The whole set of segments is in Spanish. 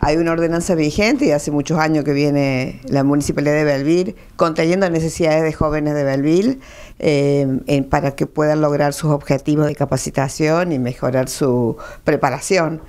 Hay una ordenanza vigente y hace muchos años que viene la municipalidad de Belville conteniendo necesidades de jóvenes de Belville eh, para que puedan lograr sus objetivos de capacitación y mejorar su preparación.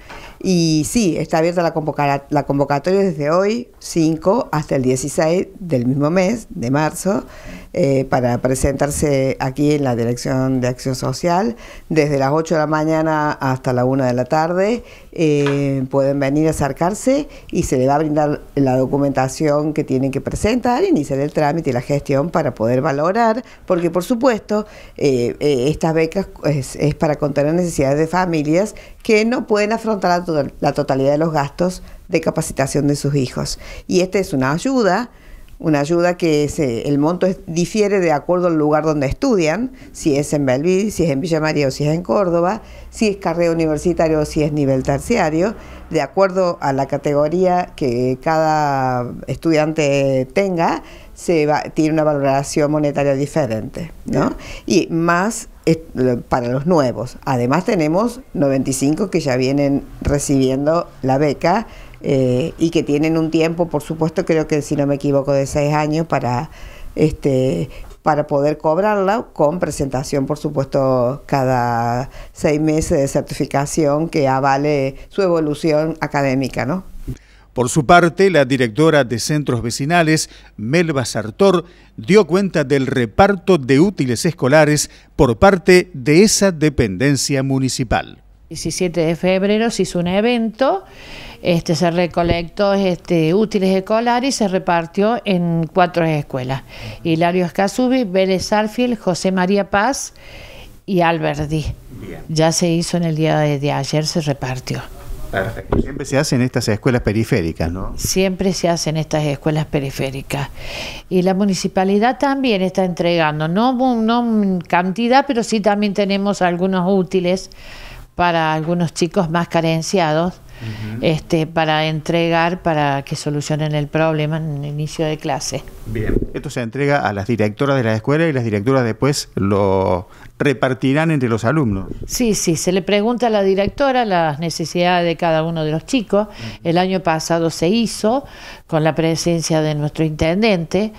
Y sí, está abierta la, convocatoria, la convocatoria desde hoy, 5, hasta el 16 del mismo mes, de marzo, eh, para presentarse aquí en la Dirección de Acción Social desde las 8 de la mañana hasta la 1 de la tarde. Eh, pueden venir a acercarse y se le va a brindar la documentación que tienen que presentar, iniciar el trámite y la gestión para poder valorar, porque por supuesto eh, estas becas es, para contener necesidades de familias que no pueden afrontar la totalidad de los gastos de capacitación de sus hijos. Y esta es una ayuda una ayuda que eh, el monto difiere de acuerdo al lugar donde estudian, si es en Belví, si es en Villa María o si es en Córdoba, si es carrera universitaria o si es nivel terciario, de acuerdo a la categoría que cada estudiante tenga, se tiene una valoración monetaria diferente, ¿no? Y más eh, para los nuevos. Además tenemos 95 que ya vienen recibiendo la beca eh, y que tienen un tiempo, por supuesto, creo que si no me equivoco, de seis años para este para poder cobrarla con presentación, por supuesto, cada seis meses de certificación que avale su evolución académica, ¿no? Por su parte, la directora de centros vecinales, Melba Sartor, dio cuenta del reparto de útiles escolares por parte de esa dependencia municipal. El 17 de febrero se hizo un evento, este, se recolectó este, útiles escolares y se repartió en cuatro escuelas. Hilario Escazubi, Vélez José María Paz y Alberdi. Ya se hizo en el día de ayer, se repartió. Siempre se hacen estas escuelas periféricas, ¿no? Siempre se hacen estas escuelas periféricas. Y la municipalidad también está entregando, no, no cantidad, pero sí también tenemos algunos útiles para algunos chicos más carenciados este, para entregar, para que solucionen el problema en el inicio de clase. Bien, esto se entrega a las directoras de la escuela y las directoras después lo repartirán entre los alumnos. Sí, sí, se le pregunta a la directora las necesidades de cada uno de los chicos. El año pasado se hizo con la presencia de nuestro intendente.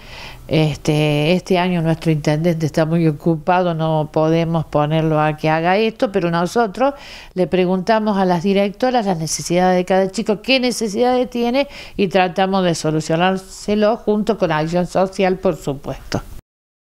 Este, este año nuestro intendente está muy ocupado, no podemos ponerlo a que haga esto, pero nosotros le preguntamos a las directoras las necesidades de cada chico, qué necesidades tiene y tratamos de solucionárselo junto con la acción social, por supuesto.